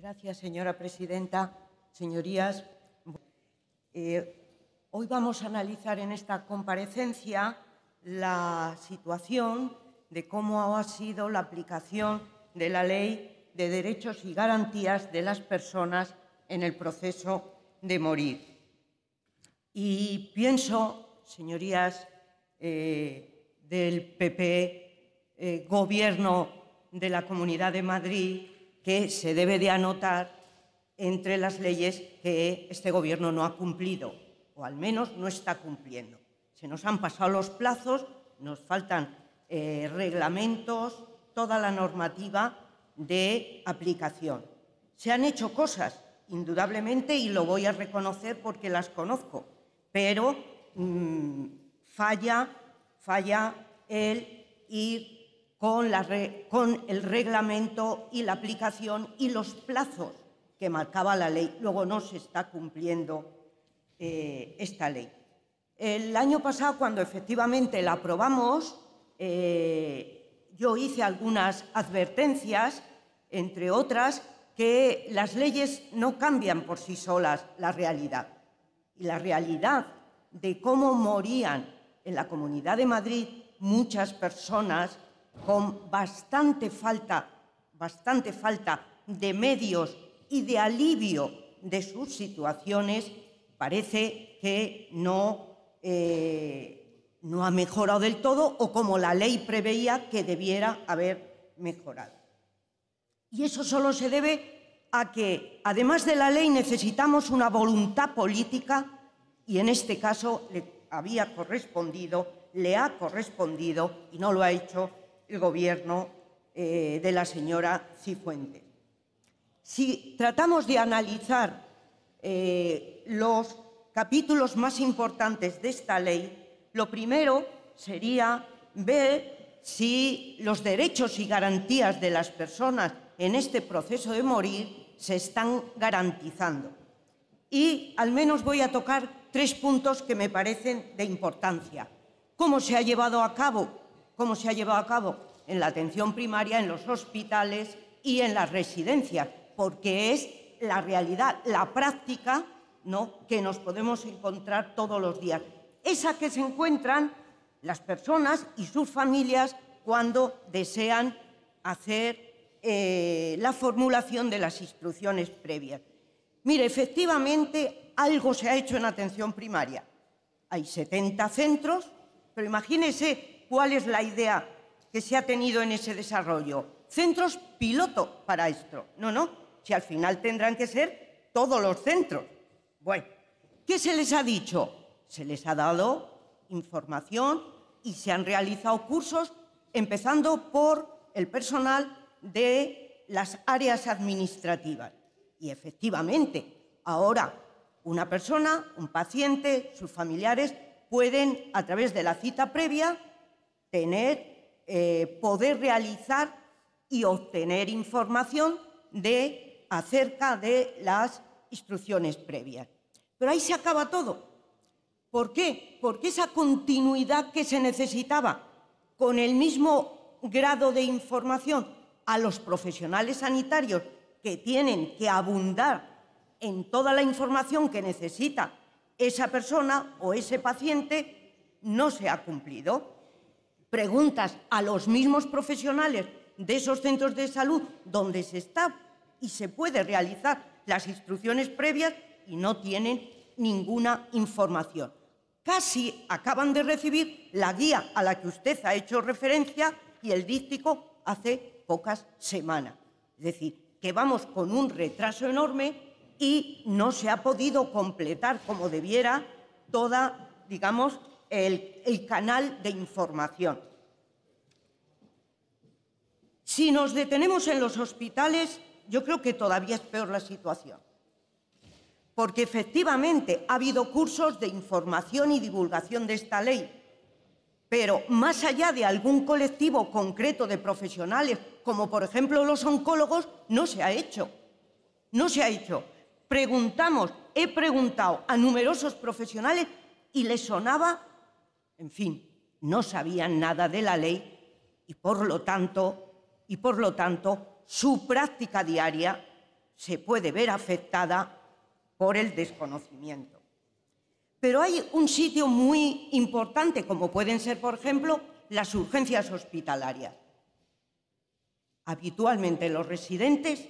Gracias, señora presidenta. Señorías, eh, hoy vamos a analizar en esta comparecencia la situación de cómo ha sido la aplicación de la Ley de Derechos y Garantías de las Personas en el proceso de morir. Y pienso, señorías eh, del PP, eh, Gobierno de la Comunidad de Madrid, que se debe de anotar entre las leyes que este Gobierno no ha cumplido, o al menos no está cumpliendo. Se nos han pasado los plazos, nos faltan eh, reglamentos, toda la normativa de aplicación. Se han hecho cosas, indudablemente, y lo voy a reconocer porque las conozco, pero mm, falla, falla el ir con, con el reglamento y la aplicación y los plazos que marcaba la ley. Luego no se está cumpliendo eh, esta ley. El año pasado, cuando efectivamente la aprobamos, eh, yo hice algunas advertencias, entre otras, que las leyes no cambian por sí solas la realidad. Y la realidad de cómo morían en la Comunidad de Madrid muchas personas con bastante falta, bastante falta de medios y de alivio de sus situaciones, parece que no, eh, no ha mejorado del todo o como la ley preveía que debiera haber mejorado. Y eso solo se debe a que, además de la ley, necesitamos una voluntad política y en este caso le había correspondido, le ha correspondido y no lo ha hecho el gobierno eh, de la señora Cifuente. Si tratamos de analizar eh, los capítulos más importantes de esta ley, lo primero sería ver si los derechos y garantías de las personas en este proceso de morir se están garantizando. Y al menos voy a tocar tres puntos que me parecen de importancia. ¿Cómo se ha llevado a cabo cómo se ha llevado a cabo en la atención primaria, en los hospitales y en las residencias, porque es la realidad, la práctica ¿no? que nos podemos encontrar todos los días. Esa que se encuentran las personas y sus familias cuando desean hacer eh, la formulación de las instrucciones previas. Mire, efectivamente, algo se ha hecho en atención primaria. Hay 70 centros, pero imagínese cuál es la idea que se ha tenido en ese desarrollo. Centros piloto para esto. No, no, si al final tendrán que ser todos los centros. Bueno, ¿qué se les ha dicho? Se les ha dado información y se han realizado cursos, empezando por el personal de las áreas administrativas. Y efectivamente, ahora una persona, un paciente, sus familiares pueden, a través de la cita previa, tener, eh, poder realizar y obtener información de, acerca de las instrucciones previas. Pero ahí se acaba todo. ¿Por qué? Porque esa continuidad que se necesitaba con el mismo grado de información a los profesionales sanitarios que tienen que abundar en toda la información que necesita esa persona o ese paciente, no se ha cumplido preguntas a los mismos profesionales de esos centros de salud donde se está y se puede realizar las instrucciones previas y no tienen ninguna información. Casi acaban de recibir la guía a la que usted ha hecho referencia y el díptico hace pocas semanas. Es decir, que vamos con un retraso enorme y no se ha podido completar como debiera toda, digamos, el, canal de información. Si nos detenemos en los hospitales, yo creo que todavía es peor la situación, porque efectivamente ha habido cursos de información y divulgación de esta ley, pero más allá de algún colectivo concreto de profesionales, como por ejemplo los oncólogos, no se ha hecho. No se ha hecho. Preguntamos, he preguntado a numerosos profesionales y les sonaba en fin, no sabían nada de la ley y por lo tanto, su práctica diaria se puede ver afectada por el desconocimiento. Pero hay un sitio muy importante, como pueden ser, por ejemplo, las urgencias hospitalarias. Habitualmente los residentes,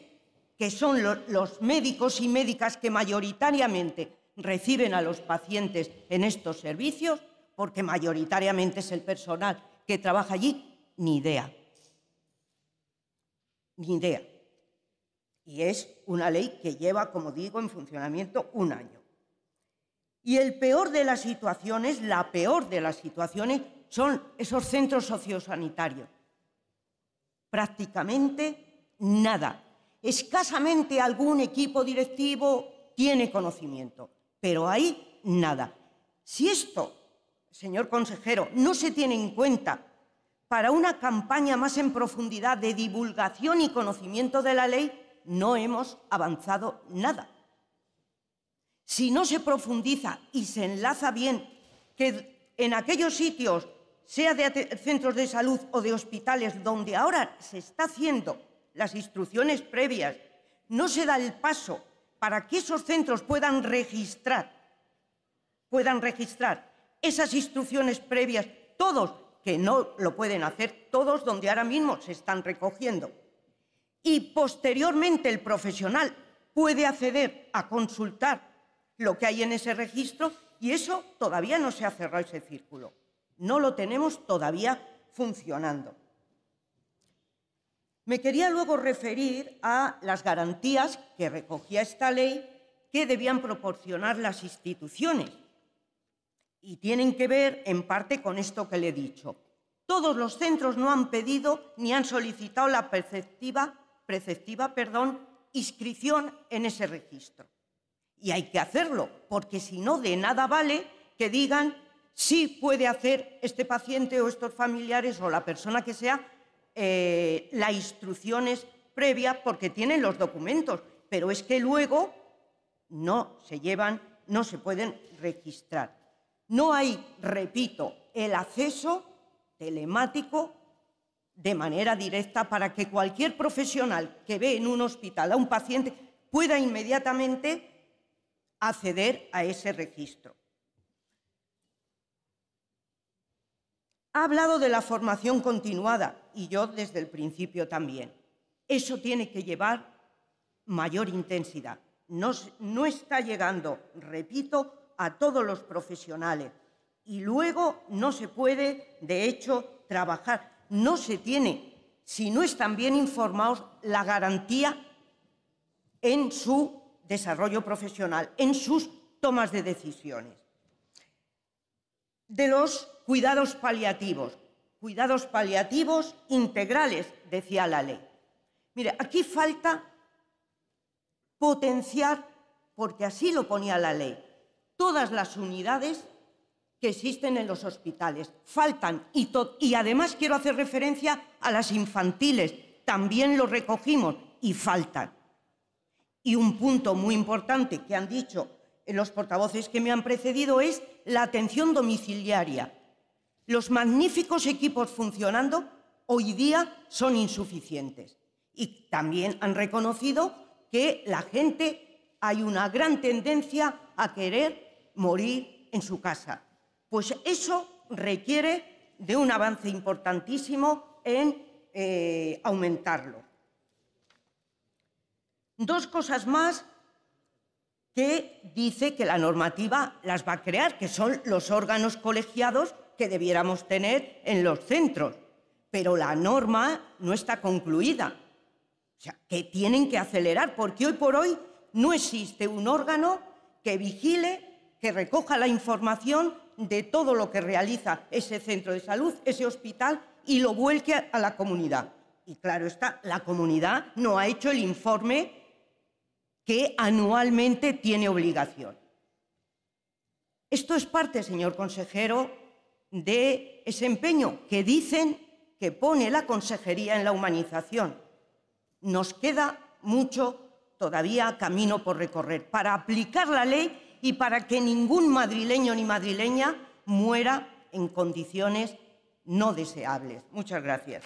que son los médicos y médicas que mayoritariamente reciben a los pacientes en estos servicios, porque mayoritariamente es el personal que trabaja allí, ni idea. Ni idea. Y es una ley que lleva, como digo, en funcionamiento un año. Y el peor de las situaciones, la peor de las situaciones, son esos centros sociosanitarios. Prácticamente nada. Escasamente algún equipo directivo tiene conocimiento, pero ahí nada. Si esto señor consejero, no se tiene en cuenta para una campaña más en profundidad de divulgación y conocimiento de la ley, no hemos avanzado nada. Si no se profundiza y se enlaza bien que en aquellos sitios, sea de centros de salud o de hospitales, donde ahora se está haciendo las instrucciones previas, no se da el paso para que esos centros puedan registrar, puedan registrar esas instrucciones previas, todos, que no lo pueden hacer todos donde ahora mismo se están recogiendo. Y posteriormente el profesional puede acceder a consultar lo que hay en ese registro y eso todavía no se ha cerrado ese círculo. No lo tenemos todavía funcionando. Me quería luego referir a las garantías que recogía esta ley que debían proporcionar las instituciones y tienen que ver en parte con esto que le he dicho. Todos los centros no han pedido ni han solicitado la preceptiva, perdón, inscripción en ese registro. Y hay que hacerlo, porque si no, de nada vale que digan si sí puede hacer este paciente o estos familiares o la persona que sea la eh, las instrucciones previa porque tienen los documentos, pero es que luego no se llevan, no se pueden registrar. No hay, repito, el acceso telemático de manera directa para que cualquier profesional que ve en un hospital a un paciente pueda inmediatamente acceder a ese registro. Ha hablado de la formación continuada y yo desde el principio también. Eso tiene que llevar mayor intensidad. No, no está llegando, repito, a todos los profesionales. Y luego no se puede, de hecho, trabajar. No se tiene, si no están bien informados, la garantía en su desarrollo profesional, en sus tomas de decisiones. De los cuidados paliativos, cuidados paliativos integrales, decía la ley. Mire, aquí falta potenciar, porque así lo ponía la ley, todas las unidades que existen en los hospitales. Faltan. Y, además quiero hacer referencia a las infantiles. También lo recogimos y faltan. Y un punto muy importante que han dicho los portavoces que me han precedido es la atención domiciliaria. Los magníficos equipos funcionando hoy día son insuficientes. Y también han reconocido que la gente, hay una gran tendencia a querer morir en su casa. Pues eso requiere de un avance importantísimo en eh, aumentarlo. Dos cosas más que dice que la normativa las va a crear, que son los órganos colegiados que debiéramos tener en los centros. Pero la norma no está concluida. O sea, que tienen que acelerar, porque hoy por hoy no existe un órgano que vigile que recoja la información de todo lo que realiza ese centro de salud, ese hospital, y lo vuelque a la comunidad. Y claro está, la comunidad no ha hecho el informe que anualmente tiene obligación. Esto es parte, señor consejero, de ese empeño que dicen que pone la consejería en la humanización. Nos queda mucho todavía camino por recorrer para aplicar la ley y para que ningún madrileño ni madrileña muera en condiciones no deseables. Muchas gracias.